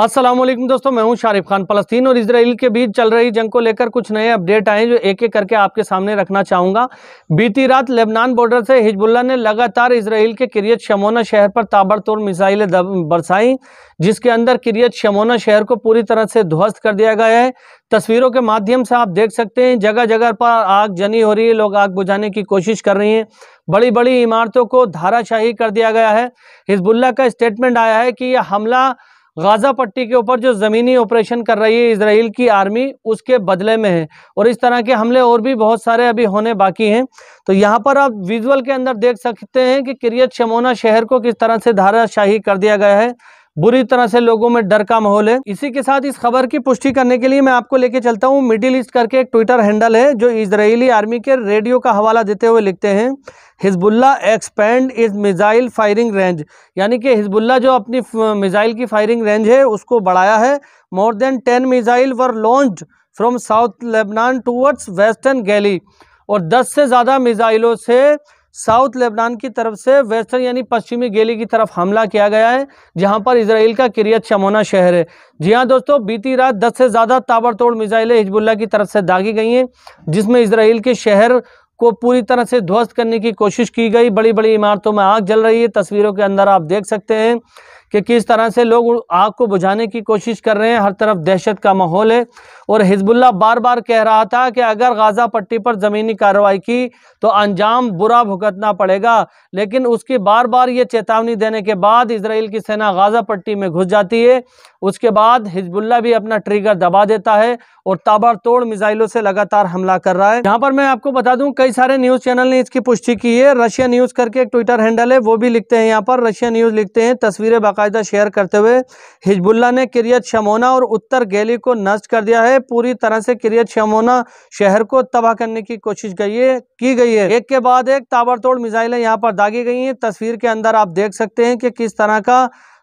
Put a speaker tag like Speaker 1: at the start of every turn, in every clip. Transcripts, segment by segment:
Speaker 1: असलम दोस्तों मैं हूं शारिफ खान फलस्तीन और इसराइल के बीच चल रही जंग को लेकर कुछ नए अपडेट आए जो एक एक करके आपके सामने रखना चाहूँगा बीती रात लेबनान बॉर्डर से हिजबुल्ला ने लगातार इसराइल के किरियत शमोना शहर पर ताबड़तोड़ मिसाइलें बरसाई जिसके अंदर किरियत शमोना शहर को पूरी तरह से ध्वस्त कर दिया गया है तस्वीरों के माध्यम से आप देख सकते हैं जगह जगह पर आग जनी हो रही है लोग आग बुझाने की कोशिश कर रही हैं बड़ी बड़ी इमारतों को धाराशाही कर दिया गया है हिजबुल्ला का स्टेटमेंट आया है कि यह हमला गाजा पट्टी के ऊपर जो ज़मीनी ऑपरेशन कर रही है इसराइल की आर्मी उसके बदले में है और इस तरह के हमले और भी बहुत सारे अभी होने बाकी हैं तो यहाँ पर आप विजुअल के अंदर देख सकते हैं कि किरियत शमोना शहर को किस तरह से धाराशाही कर दिया गया है बुरी तरह से लोगों में डर का माहौल है इसी के साथ इस खबर की पुष्टि करने के लिए मैं आपको लेके चलता हूँ मिडिल ईस्ट करके एक ट्विटर हैंडल है जो इसराइली आर्मी के रेडियो का हवाला देते हुए लिखते हैं Hezbollah expand is missile firing range यानी कि हिजबुल्ला जो अपनी मिज़ाइल की फायरिंग रेंज है उसको बढ़ाया है more than ten missile were launch from south Lebanon towards western Galilee और दस से ज़्यादा मिज़ाइलों से साउथ लेबनान की तरफ से वेस्टर्न यानी पश्चिमी गेली की तरफ हमला किया गया है जहां पर इसराइल का किरियत शमोना शहर है जी हां दोस्तों बीती रात 10 से ज़्यादा ताबड़तोड़ मिसाइलें हिजबुल्ला की तरफ से दागी गई हैं जिसमें इसराइल के शहर को पूरी तरह से ध्वस्त करने की कोशिश की गई बड़ी बड़ी इमारतों में आग जल रही है तस्वीरों के अंदर आप देख सकते हैं कि किस तरह से लोग आग को बुझाने की कोशिश कर रहे हैं हर तरफ दहशत का माहौल है और हिजबुल्ला बार बार कह रहा था कि अगर गाजा पट्टी पर ज़मीनी कार्रवाई की तो अंजाम बुरा भुगतना पड़ेगा लेकिन उसकी बार बार ये चेतावनी देने के बाद इसराइल की सेना गाजा पट्टी में घुस जाती है उसके बाद हिजबुल्ला भी अपना ट्रिगर दबा देता है और ताबड़तोड़ मिसाइलों से लगातार हमला कर रहा है यहाँ पर मैं आपको बता दूं कई सारे न्यूज़ चैनल ने इसकी पुष्टि की है रशिया न्यूज़ करके एक ट्विटर हैंडल है वो भी लिखते हैं यहाँ पर रशिया न्यूज़ लिखते हैं तस्वीरें बाकायदा शेयर करते हुए हिजबुल्ला ने किरियत शमोना और उत्तर गैली को नष्ट कर दिया है पूरी तरह से किरियत शमोना शहर को तबाह करने की कोशिश गई है की गई है एक के बाद एक ताबड़तोड़ मिजाइलें यहाँ पर दागी गई हैं तस्वीर के अंदर आप देख सकते हैं कि किस तरह का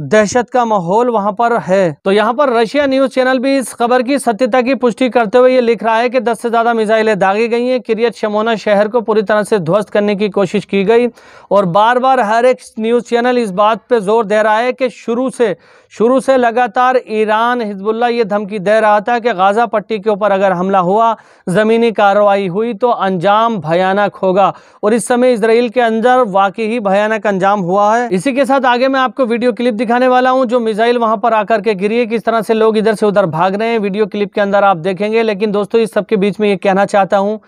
Speaker 1: दहशत का माहौल वहां पर है तो यहाँ पर रशिया न्यूज चैनल भी इस खबर की सत्यता की पुष्टि करते हुए ये लिख रहा है कि 10 से ज्यादा मिसाइलें दागी गई हैं किरियत शमोना शहर को पूरी तरह से ध्वस्त करने की कोशिश की गई और बार बार हर एक न्यूज चैनल इस बात पर जोर दे रहा है कि शुरू से शुरू से लगातार ईरान हिजबुल्ला ये धमकी दे रहा था कि गाज़ा पट्टी के ऊपर अगर हमला हुआ ज़मीनी कार्रवाई हुई तो अंजाम भयानक होगा और इस समय इसराइल के अंदर वाकई ही भयानक अंजाम हुआ है इसी के साथ आगे मैं आपको वीडियो क्लिप दिखाने वाला हूँ जो मिजाइल वहाँ पर आकर के गिरी है किस तरह से लोग इधर से उधर भाग रहे हैं वीडियो क्लिप के अंदर आप देखेंगे लेकिन दोस्तों इस सबके बीच में ये कहना चाहता हूँ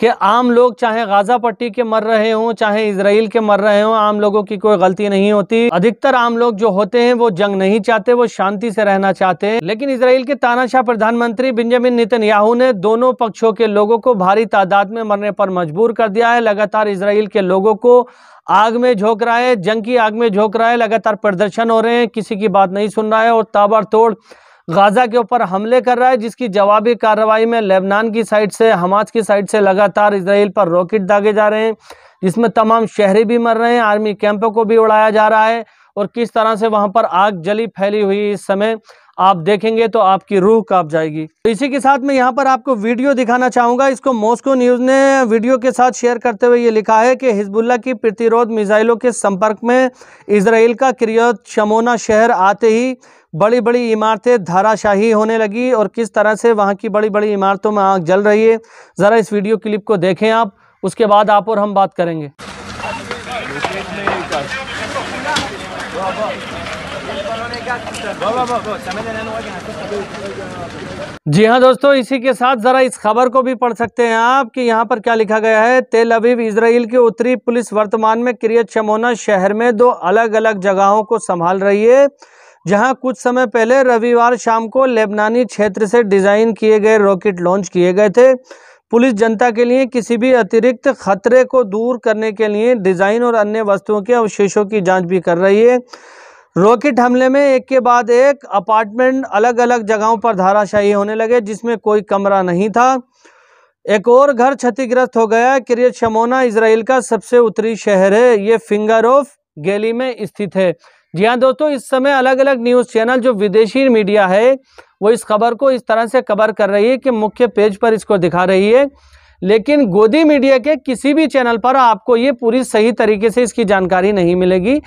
Speaker 1: कि आम लोग चाहे गाजा पट्टी के मर रहे हों चाहे इसराइल के मर रहे हों आम लोगों की कोई गलती नहीं होती अधिकतर आम लोग जो होते हैं वो जंग नहीं चाहते वो शांति से रहना चाहते हैं लेकिन इसराइल के तानाशाह प्रधानमंत्री बिंजामिन नितिन ने दोनों पक्षों के लोगों को भारी तादाद में मरने पर मजबूर कर दिया है लगातार इसराइल के लोगों को आग में झोंक रहा है जंग की आग में झोंक रहा है लगातार प्रदर्शन हो रहे हैं किसी की बात नहीं सुन रहा है और ताबड़तोड़ गाजा के ऊपर हमले कर रहा है जिसकी जवाबी कार्रवाई में लेबनान की साइड से हमास की साइड से लगातार इसराइल पर रॉकेट दागे जा रहे हैं जिसमें तमाम शहरी भी मर रहे हैं आर्मी कैंपों को भी उड़ाया जा रहा है और किस तरह से वहाँ पर आग जली फैली हुई इस समय आप देखेंगे तो आपकी रूह कांप जाएगी तो इसी के साथ मैं यहाँ पर आपको वीडियो दिखाना चाहूंगा इसको मॉस्को न्यूज़ ने वीडियो के साथ शेयर करते हुए ये लिखा है कि हिजबुल्ला की प्रतिरोध मिसाइलों के संपर्क में इसराइल का क्रियत शमोना शहर आते ही बड़ी बड़ी इमारतें धाराशाही होने लगी और किस तरह से वहाँ की बड़ी बड़ी इमारतों में आग जल रही है ज़रा इस वीडियो क्लिप को देखें आप उसके बाद आप और हम बात करेंगे जी हाँ दोस्तों इसी के साथ ज़रा इस खबर को भी पढ़ सकते हैं आप कि यहाँ पर क्या लिखा गया है तेल अबीब इसराइल के उत्तरी पुलिस वर्तमान में क्रियत शमोना शहर में दो अलग अलग जगहों को संभाल रही है जहां कुछ समय पहले रविवार शाम को लेबनानी क्षेत्र से डिज़ाइन किए गए रॉकेट लॉन्च किए गए थे पुलिस जनता के लिए किसी भी अतिरिक्त खतरे को दूर करने के लिए डिज़ाइन और अन्य वस्तुओं के अवशेषों की जांच भी कर रही है रॉकेट हमले में एक के बाद एक अपार्टमेंट अलग अलग जगहों पर धाराशाही होने लगे जिसमें कोई कमरा नहीं था एक और घर क्षतिग्रस्त हो गया किरियत शमोना इसराइल का सबसे उत्तरी शहर है ये फिंगर ऑफ गैली में स्थित है जी हाँ दोस्तों इस समय अलग अलग न्यूज़ चैनल जो विदेशी मीडिया है वो इस खबर को इस तरह से कवर कर रही है कि मुख्य पेज पर इसको दिखा रही है लेकिन गोदी मीडिया के किसी भी चैनल पर आपको ये पूरी सही तरीके से इसकी जानकारी नहीं मिलेगी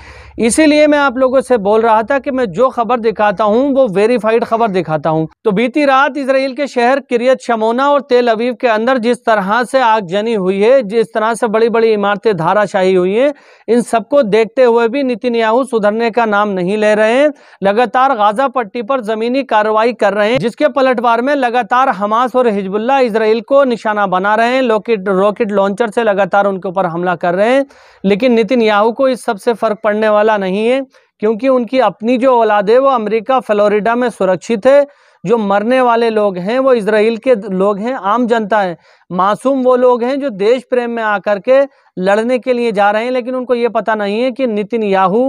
Speaker 1: इसीलिए मैं आप लोगों से बोल रहा था कि मैं जो खबर दिखाता हूँ वो वेरीफाइड खबर दिखाता हूँ तो बीती रात इसराइल के शहर किरियत शमोना और तेल अवीव के अंदर जिस तरह से आगजनी हुई है जिस तरह से बड़ी बड़ी इमारतें धाराशाही हुई हैं इन सबको देखते हुए भी नितिन याहू सुधरने का नाम नहीं ले रहे हैं लगातार गाजा पट्टी पर जमीनी कार्रवाई कर रहे हैं जिसके पलटवार में लगातार हमास और हिजबुल्ला इसराइल को निशाना बना रहे रहे हैं लॉकेट रॉकेट लॉन्चर से लगातार उनके ऊपर हमला कर रहे हैं लेकिन नितिन याहू को इस सबसे फ़र्क पड़ने वाला नहीं है क्योंकि उनकी अपनी जो औलाद है वो अमेरिका फ्लोरिडा में सुरक्षित है जो मरने वाले लोग हैं वो इसराइल के लोग हैं आम जनता है मासूम वो लोग हैं जो देश प्रेम में आकर के लड़ने के लिए जा रहे हैं लेकिन उनको ये पता नहीं है कि नितिन याहू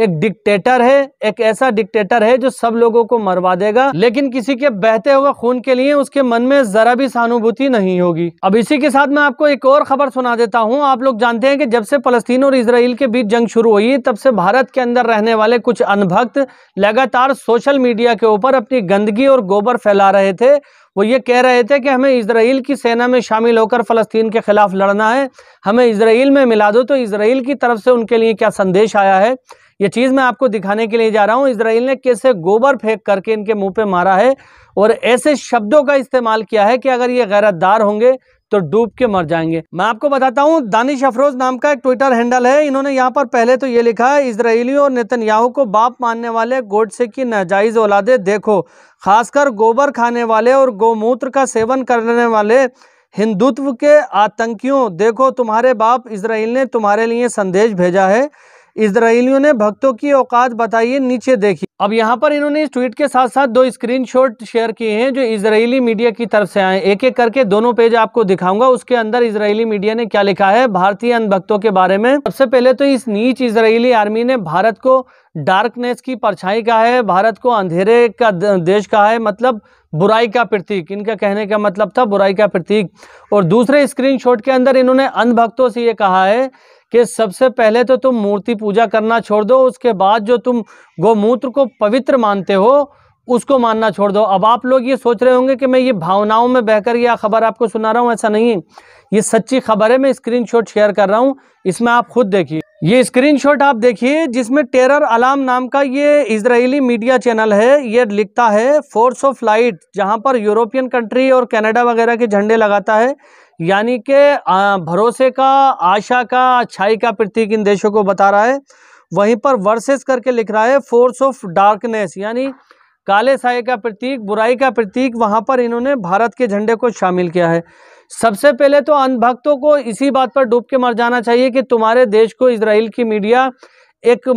Speaker 1: एक डिक्टेटर है एक ऐसा डिक्टेटर है जो सब लोगों को मरवा देगा लेकिन किसी के बहते हुए खून के लिए उसके मन में जरा भी सहानुभूति नहीं होगी अब इसी के साथ मैं आपको एक और खबर सुना देता हूँ आप लोग जानते हैं कि जब से फलस्तीन और इसराइल के बीच जंग शुरू हुई तब से भारत के अंदर रहने वाले कुछ अनभक्त लगातार सोशल मीडिया के ऊपर अपनी गंदगी और गोबर फैला रहे थे वो ये कह रहे थे कि हमें इसराइल की सेना में शामिल होकर फ़लस्तीन के ख़िलाफ़ लड़ना है हमें इसराइल में मिला दो तो इसराइल की तरफ से उनके लिए क्या संदेश आया है ये चीज़ मैं आपको दिखाने के लिए जा रहा हूँ इसराइल ने कैसे गोबर फेंक करके इनके मुंह पे मारा है और ऐसे शब्दों का इस्तेमाल किया है कि अगर ये गैरतदार होंगे तो डूब के मर जाएंगे मैं आपको बताता हूँ दानिश अफरोज नाम का एक ट्विटर हैंडल है इन्होंने यहाँ पर पहले तो ये लिखा है इसराइली और नितनयाहू को बाप मानने वाले गोडसे की नाजायज़ औलादे देखो खासकर गोबर खाने वाले और गोमूत्र का सेवन करने वाले हिंदुत्व के आतंकियों देखो तुम्हारे बाप इसराइल ने तुम्हारे लिए संदेश भेजा है इसराइलियों ने भक्तों की औकात बताइए नीचे देखी अब यहाँ पर इन्होंने इस ट्वीट के साथ साथ दो स्क्रीनशॉट शेयर किए हैं जो इजरायली मीडिया की तरफ से आए एक एक करके दोनों पेज आपको दिखाऊंगा उसके अंदर इसराइली मीडिया ने क्या लिखा है भारतीय अन भक्तों के बारे में सबसे पहले तो इस नीच इसराइली आर्मी ने भारत को डार्कनेस की परछाई कहा है भारत को अंधेरे का देश कहा है मतलब बुराई का प्रतीक इनका कहने का मतलब था बुराई का प्रतीक और दूसरे स्क्रीनशॉट के अंदर इन्होंने अनभक्तों से ये कहा है कि सबसे पहले तो तुम मूर्ति पूजा करना छोड़ दो उसके बाद जो तुम गोमूत्र को पवित्र मानते हो उसको मानना छोड़ दो अब आप लोग ये सोच रहे होंगे कि मैं ये भावनाओं में बहकर यह खबर आपको सुना रहा हूँ ऐसा नहीं ये सच्ची खबर है मैं स्क्रीनशॉट शेयर कर रहा हूँ इसमें आप खुद देखिए ये स्क्रीनशॉट आप देखिए जिसमें टेरर अलार्म नाम का ये इसराइली मीडिया चैनल है ये लिखता है फोर्स ऑफ लाइट जहाँ पर यूरोपियन कंट्री और कनाडा वगैरह के झंडे लगाता है यानी के भरोसे का आशा का अच्छाई का प्रतीक इन देशों को बता रहा है वहीं पर वर्सेस करके लिख रहा है फोर्स ऑफ डार्कनेस यानी काले साय का प्रतीक बुराई का प्रतीक वहां पर इन्होंने भारत के झंडे को शामिल किया है सबसे पहले तो अनभक्तों को इसी बात पर डूब के मर जाना चाहिए कि तुम्हारे देश को इसराइल की मीडिया एक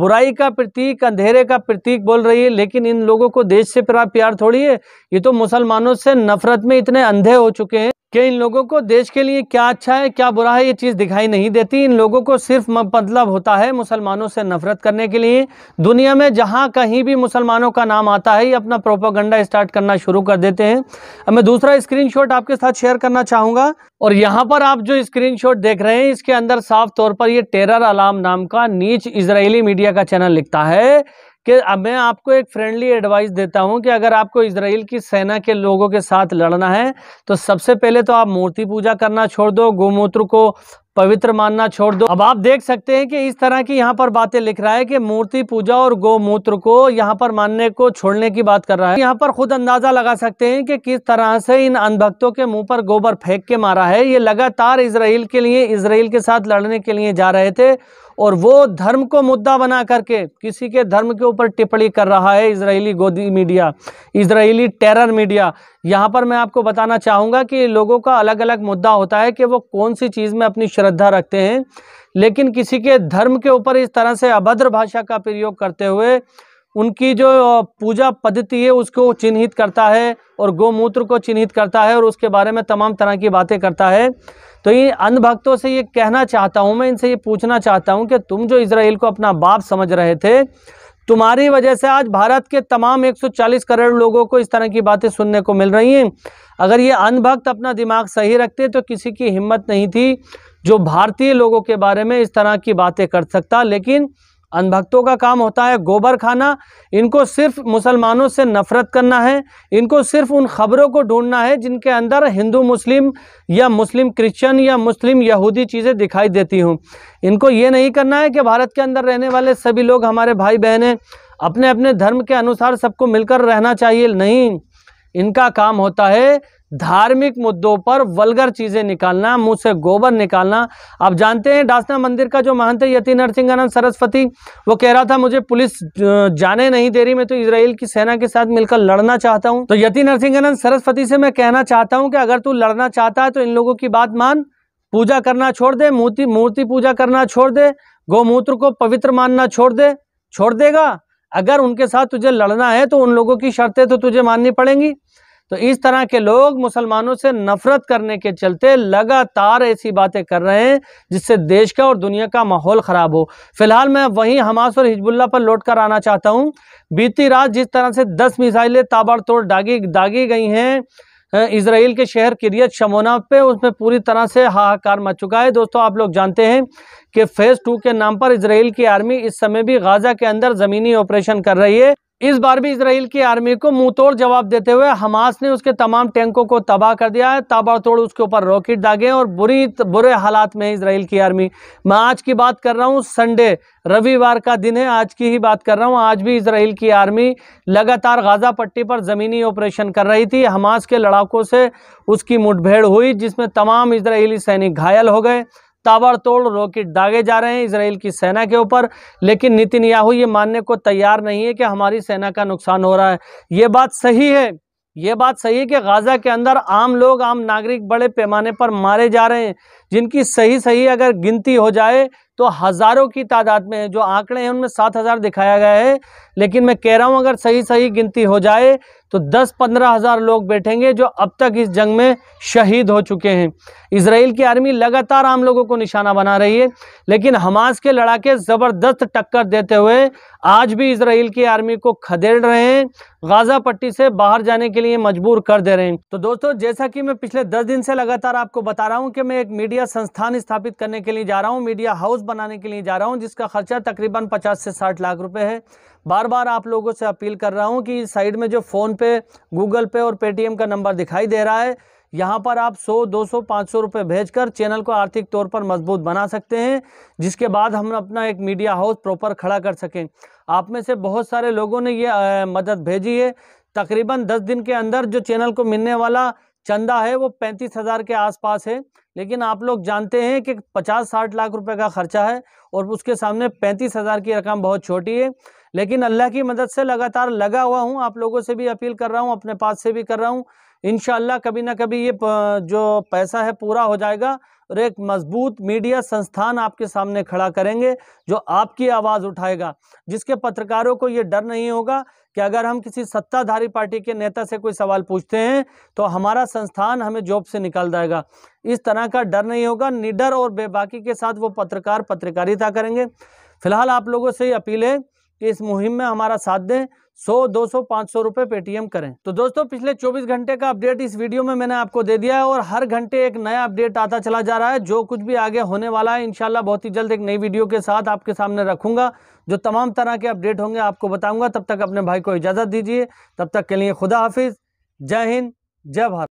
Speaker 1: बुराई का प्रतीक अंधेरे का प्रतीक बोल रही है लेकिन इन लोगों को देश से प्यार थोड़ी है ये तो मुसलमानों से नफरत में इतने अंधे हो चुके हैं कि इन लोगों को देश के लिए क्या अच्छा है क्या बुरा है ये चीज़ दिखाई नहीं देती इन लोगों को सिर्फ मतलब होता है मुसलमानों से नफरत करने के लिए दुनिया में जहाँ कहीं भी मुसलमानों का नाम आता है ये अपना प्रोपोगंडा स्टार्ट करना शुरू कर देते हैं अब मैं दूसरा स्क्रीनशॉट आपके साथ शेयर करना चाहूँगा और यहाँ पर आप जो स्क्रीन देख रहे हैं इसके अंदर साफ तौर पर यह टेरर अलार्म नाम का नीच इसराइली मीडिया का चैनल लिखता है कि अब मैं आपको एक फ्रेंडली एडवाइस देता हूं कि अगर आपको इसराइल की सेना के लोगों के साथ लड़ना है तो सबसे पहले तो आप मूर्ति पूजा करना छोड़ दो गोमूत्र को पवित्र मानना छोड़ दो अब आप देख सकते हैं कि इस तरह की यहाँ पर बातें लिख रहा है कि मूर्ति पूजा और गोमूत्र को यहाँ पर मानने को छोड़ने की बात कर रहा है यहाँ पर खुद अंदाजा लगा सकते हैं कि किस तरह से इन अनभक्तों के मुंह पर गोबर फेंक के मारा है ये लगातार इसराइल के लिए इसराइल के साथ लड़ने के लिए जा रहे थे और वो धर्म को मुद्दा बना करके किसी के धर्म के ऊपर टिप्पणी कर रहा है इसराइली गोदी मीडिया इसराइली टेरर मीडिया यहाँ पर मैं आपको बताना चाहूँगा कि लोगों का अलग अलग मुद्दा होता है कि वो कौन सी चीज़ में अपनी श्रद्धा रखते हैं लेकिन किसी के धर्म के ऊपर इस तरह से अभद्र भाषा का प्रयोग करते हुए उनकी जो पूजा पद्धति है उसको चिन्हित करता है और गोमूत्र को चिन्हित करता है और उसके बारे में तमाम तरह की बातें करता है तो ये अंधभक्तों से ये कहना चाहता हूँ मैं इनसे ये पूछना चाहता हूँ कि तुम जो इसराइल को अपना बाप समझ रहे थे तुम्हारी वजह से आज भारत के तमाम 140 करोड़ लोगों को इस तरह की बातें सुनने को मिल रही हैं अगर ये अनभक्त अपना दिमाग सही रखते तो किसी की हिम्मत नहीं थी जो भारतीय लोगों के बारे में इस तरह की बातें कर सकता लेकिन अनभक्तों का काम होता है गोबर खाना इनको सिर्फ मुसलमानों से नफ़रत करना है इनको सिर्फ उन ख़बरों को ढूंढना है जिनके अंदर हिंदू मुस्लिम या मुस्लिम क्रिश्चियन या मुस्लिम यहूदी चीज़ें दिखाई देती हूँ इनको ये नहीं करना है कि भारत के अंदर रहने वाले सभी लोग हमारे भाई हैं अपने अपने धर्म के अनुसार सबको मिलकर रहना चाहिए नहीं इनका काम होता है धार्मिक मुद्दों पर वलगर चीज़ें निकालना मुंह से गोबर निकालना आप जानते हैं डासना मंदिर का जो महंत है यति नरसिंहानंद सरस्वती वो कह रहा था मुझे पुलिस जाने नहीं दे रही मैं तो इसराइल की सेना के साथ मिलकर लड़ना चाहता हूँ तो यति नरसिंहानंद सरस्वती से मैं कहना चाहता हूँ कि अगर तू लड़ना चाहता है तो इन लोगों की बात मान पूजा करना छोड़ दे मूर्ति मूर्ति पूजा करना छोड़ दे गौमूत्र को पवित्र मानना छोड़ दे छोड़ देगा अगर उनके साथ तुझे लड़ना है तो उन लोगों की शर्तें तो तुझे माननी पड़ेंगी तो इस तरह के लोग मुसलमानों से नफरत करने के चलते लगातार ऐसी बातें कर रहे हैं जिससे देश का और दुनिया का माहौल ख़राब हो फिलहाल मैं वहीं हमास और हिजबुल्ला पर लौट कर आना चाहता हूँ बीती रात जिस तरह से दस मिसाइलें ताबड़तोड़ दागी दागी गई हैं इसराइल के शहर किरियत शमोना पे उसमें पूरी तरह से हाहाकार मच चुका है दोस्तों आप लोग जानते हैं कि फ़ेज़ टू के नाम पर इसराइल की आर्मी इस समय भी गाज़ा के अंदर ज़मीनी ऑपरेशन कर रही है इस बार भी इसराइल की आर्मी को तोड़ जवाब देते हुए हमास ने उसके तमाम टैंकों को तबाह कर दिया है ताबड़तोड़ उसके ऊपर रॉकेट दागे और बुरी बुरे हालात में इसराइल की आर्मी मैं आज की बात कर रहा हूँ संडे रविवार का दिन है आज की ही बात कर रहा हूँ आज भी इसराइल की आर्मी लगातार गाजा पट्टी पर ज़मीनी ऑपरेशन कर रही थी हमास के लड़ाकों से उसकी मुठभेड़ हुई जिसमें तमाम इसराइली सैनिक घायल हो गए ताबड़तोड़ रॉकेट दागे जा रहे हैं इसराइल की सेना के ऊपर लेकिन नितिन याहू ये मानने को तैयार नहीं है कि हमारी सेना का नुकसान हो रहा है ये बात सही है ये बात सही है कि गाज़ा के अंदर आम लोग आम नागरिक बड़े पैमाने पर मारे जा रहे हैं जिनकी सही सही अगर गिनती हो जाए तो हज़ारों की तादाद में जो आंकड़े हैं उनमें सात हज़ार दिखाया गया है लेकिन मैं कह रहा हूं अगर सही सही गिनती हो जाए तो दस पंद्रह हज़ार लोग बैठेंगे जो अब तक इस जंग में शहीद हो चुके हैं इसराइल की आर्मी लगातार आम लोगों को निशाना बना रही है लेकिन हमास के लड़ाके ज़बरदस्त टक्कर देते हुए आज भी इसराइल की आर्मी को खदेड़ रहे हैं गाजा पट्टी से बाहर जाने के लिए मजबूर कर दे रहे हैं तो दोस्तों जैसा कि मैं पिछले दस दिन से लगातार आपको बता रहा हूँ कि मैं एक मीडिया संस्थान स्थापित करने के लिए जा रहा हूँ मीडिया हाउस बनाने के लिए जा रहा हूँ जिसका खर्चा तकरीबन पचास से साठ लाख रुपए है बार बार आप लोगों से अपील कर रहा हूँ कि साइड में जो फ़ोन पे गूगल पे और पेटीएम का नंबर दिखाई दे रहा है यहाँ पर आप 100, 200, 500 रुपए भेजकर चैनल को आर्थिक तौर पर मजबूत बना सकते हैं जिसके बाद हम अपना एक मीडिया हाउस प्रॉपर खड़ा कर सकें आप में से बहुत सारे लोगों ने ये मदद भेजी है तकरीबन 10 दिन के अंदर जो चैनल को मिलने वाला चंदा है वो पैंतीस हज़ार के आसपास है लेकिन आप लोग जानते हैं कि पचास साठ लाख रुपए का खर्चा है और उसके सामने पैंतीस हज़ार की रकम बहुत छोटी है लेकिन अल्लाह की मदद से लगातार लगा हुआ हूँ आप लोगों से भी अपील कर रहा हूँ अपने पास से भी कर रहा हूँ इन कभी ना कभी ये जो पैसा है पूरा हो जाएगा और एक मजबूत मीडिया संस्थान आपके सामने खड़ा करेंगे जो आपकी आवाज़ उठाएगा जिसके पत्रकारों को ये डर नहीं होगा कि अगर हम किसी सत्ताधारी पार्टी के नेता से कोई सवाल पूछते हैं तो हमारा संस्थान हमें जॉब से निकाल जाएगा इस तरह का डर नहीं होगा निडर और बेबाकी के साथ वो पत्रकार पत्रकारिता करेंगे फिलहाल आप लोगों से ये अपील है कि इस मुहिम में हमारा साथ दें सौ दो सौ पाँच सौ रुपये पेटीएम करें तो दोस्तों पिछले 24 घंटे का अपडेट इस वीडियो में मैंने आपको दे दिया है और हर घंटे एक नया अपडेट आता चला जा रहा है जो कुछ भी आगे होने वाला है इनशाला बहुत ही जल्द एक नई वीडियो के साथ आपके सामने रखूंगा जो तमाम तरह के अपडेट होंगे आपको बताऊंगा तब तक अपने भाई को इजाज़त दीजिए तब तक के लिए खुदा हाफिज़ जय हिंद जय भारत